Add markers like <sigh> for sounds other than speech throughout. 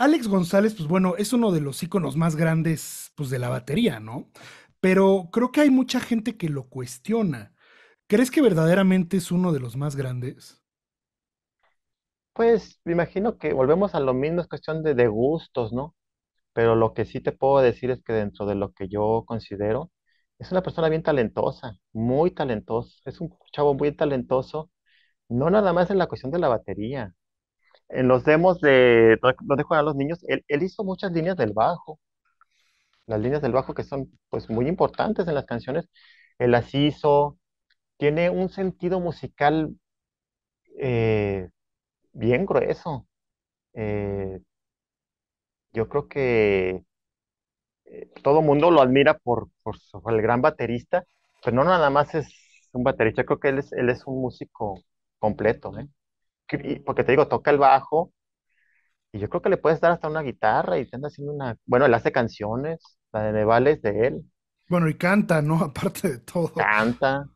Alex González, pues bueno, es uno de los íconos más grandes pues, de la batería, ¿no? Pero creo que hay mucha gente que lo cuestiona. ¿Crees que verdaderamente es uno de los más grandes? Pues me imagino que volvemos a lo mismo, es cuestión de, de gustos, ¿no? Pero lo que sí te puedo decir es que dentro de lo que yo considero, es una persona bien talentosa, muy talentosa, es un chavo muy talentoso, no nada más en la cuestión de la batería, en los demos de Dejo a los niños, él, hizo muchas líneas del bajo. Las líneas del bajo que son pues muy importantes en las canciones, él las hizo. Tiene un sentido musical eh, bien grueso. Eh, yo creo que eh, todo el mundo lo admira por, por, el gran baterista, pero no nada más es un baterista, creo que él es, él es un músico completo. ¿eh? porque te digo, toca el bajo, y yo creo que le puedes dar hasta una guitarra y te anda haciendo una. Bueno, él hace canciones, la de Nevales es de él. Bueno, y canta, ¿no? <laughs> Aparte de todo. Canta.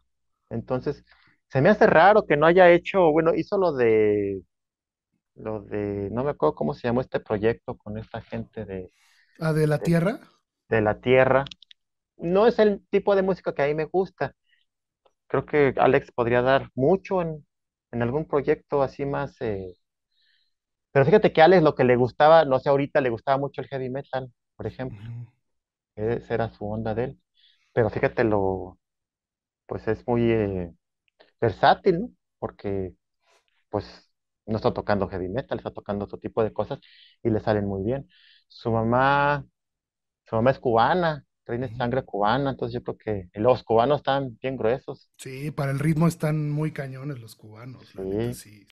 Entonces, se me hace raro que no haya hecho. Bueno, hizo lo de. Lo de. No me acuerdo cómo se llamó este proyecto con esta gente de. ¿Ah, de la tierra? De la tierra. No es el tipo de música que a mí me gusta. Creo que Alex podría dar mucho en, en algún proyecto así más... Eh, pero fíjate que a Alex lo que le gustaba, no sé, ahorita le gustaba mucho el heavy metal, por ejemplo. Esa era su onda de él. Pero fíjate lo... Pues es muy eh, versátil, ¿no? Porque pues no está tocando heavy metal, está tocando otro tipo de cosas y le salen muy bien. Su mamá, su mamá es cubana, traen sangre cubana, entonces yo creo que los cubanos están bien gruesos. Sí, para el ritmo están muy cañones los cubanos. Sí. sí.